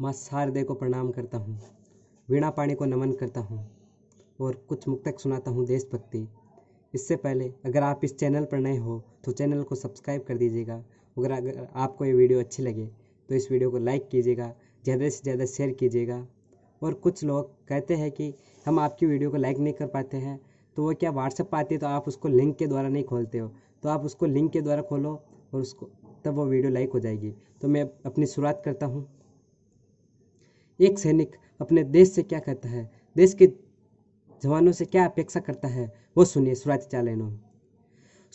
माँ शारदे को प्रणाम करता हूँ वीणा पाणी को नमन करता हूँ और कुछ मुक्तक सुनाता हूँ देशभक्ति इससे पहले अगर आप इस चैनल पर नए हो तो चैनल को सब्सक्राइब कर दीजिएगा अगर अगर आपको ये वीडियो अच्छी लगे तो इस वीडियो को लाइक कीजिएगा ज़्यादा से ज़्यादा शेयर कीजिएगा और कुछ लोग कहते हैं कि हम आपकी वीडियो को लाइक नहीं कर पाते हैं तो वो क्या व्हाट्सएप आती है तो आप उसको लिंक के द्वारा नहीं खोलते हो तो आप उसको लिंक के द्वारा खोलो और उसको तब वो वीडियो लाइक हो जाएगी तो मैं अपनी शुरुआत करता हूँ एक सैनिक अपने देश से क्या कहता है देश के जवानों से क्या अपेक्षा करता है वो सुनिए सुराज चालेनो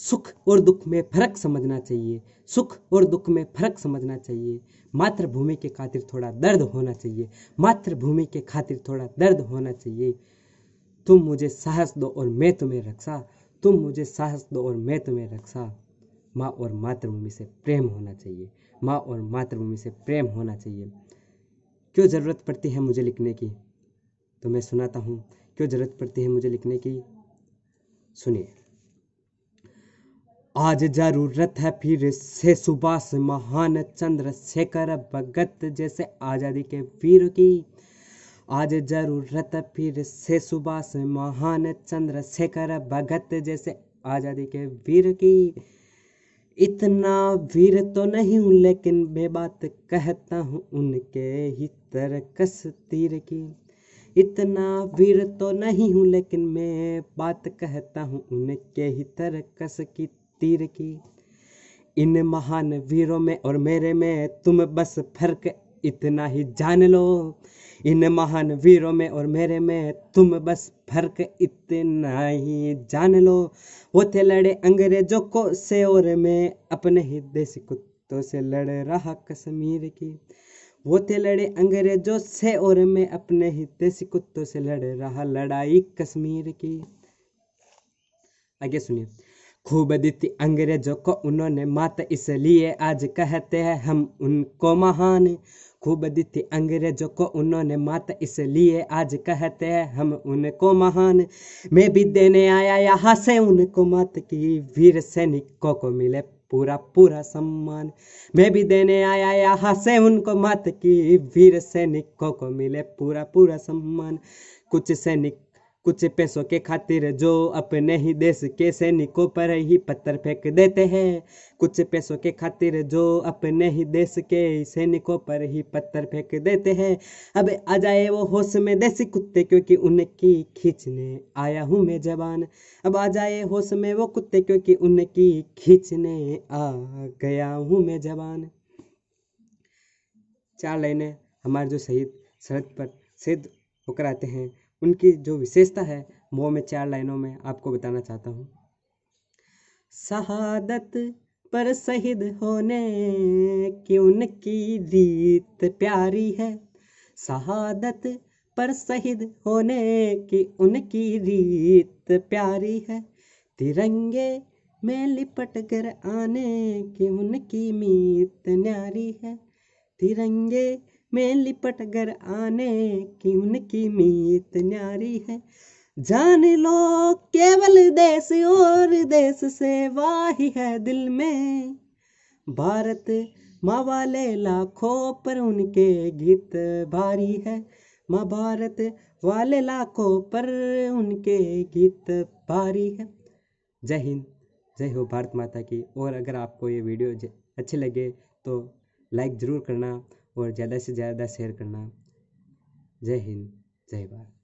सुख और दुख में फर्क समझना चाहिए सुख और दुख में फर्क समझना चाहिए मातृभूमि के खातिर थोड़ा दर्द होना चाहिए मातृभूमि के खातिर थोड़ा दर्द होना चाहिए तुम मुझे साहस दो और मैं तुम्हें रक्षा तुम मुझे साहस दो और मैं तुम्हें रक्षा माँ और मातृभूमि से प्रेम होना चाहिए माँ और मातृभूमि से प्रेम होना चाहिए क्यों ज़रूरत पड़ती है मुझे लिखने की तो मैं सुनाता हूँ क्यों ज़रूरत पड़ती है मुझे लिखने की सुनिए आज जरूरत है फिर से सुभाष महान चंद्रशेखर भगत जैसे आज़ादी के वीर की आज जरूरत फिर से सुभाष महान चंद्रशेखर भगत जैसे आज़ादी के वीर की इतना वीर तो नहीं हूँ लेकिन मैं बात कहता हूँ उनके ही तरकस तीर की इतना वीर तो नहीं हूँ लेकिन मैं बात कहता हूँ उनके ही तरकस की तीर की इन महान वीरों में और मेरे में तुम बस फर्क इतना ही जान लो इन महान वीरों में और मेरे में तुम बस फर्क इतना ही जान लो वो थे लड़े अंग्रेजों को से और मैं अपने ही देसी कुत्तों से लड़ रहा कश्मीर की वो थे लड़े अंग्रेजों से और मैं अपने ही देसी कुत्तों से लड़ रहा लड़ाई कश्मीर की आगे सुनिए खूब दी थी अंग्रेजों को उन्होंने मात इसलिए आज कहते हैं हम उनको महान खूब दी थी अंग्रेजों को उन्होंने मात इसलिए आज कहते हैं हम उनको महान मैं भी देने आया यहाँ से उनको मात की वीर सैनिकों को मिले पूरा पूरा सम्मान मैं भी देने आया यहाँ से उनको मात की वीर सैनिकों को मिले पूरा पूरा सम्मान कुछ सैनिक कुछ पैसों के खातिर जो अपने ही देश के सैनिकों पर ही पत्थर फेंक देते हैं कुछ पैसों के खातिर जो अपने ही देश के सैनिकों पर ही पत्थर फेंक देते हैं अब आ जाए वो होश में देसी कुत्ते क्योंकि उनकी खींचने आया हूँ मैं जवान अब आ जाए होश में वो कुत्ते क्योंकि उनकी खींचने आ गया हूँ मैं जवान चार लाइने हमारे जो शहीद सड़क पर सिद्ध होकर आते हैं उनकी जो विशेषता है वो मैं चार लाइनों में आपको बताना चाहता हूँ शहादत पर शहीद होने की उनकी रीत प्यारी है शहादत पर शहीद होने की उनकी रीत प्यारी है तिरंगे में लिपट कर आने की उनकी मीत न्यारी है तिरंगे मैं लिपट कर आने की उनकी मीत न्यारी है जान लो केवल देश और देश से वाही है दिल में भारत माँ वाले लाखों पर उनके गीत भारी है माँ भारत वाले लाखों पर उनके गीत भारी है जय हिंद जय हो भारत माता की और अगर आपको ये वीडियो अच्छे लगे तो लाइक ज़रूर करना और ज़्यादा से ज़्यादा शेयर करना जय हिंद जय भारत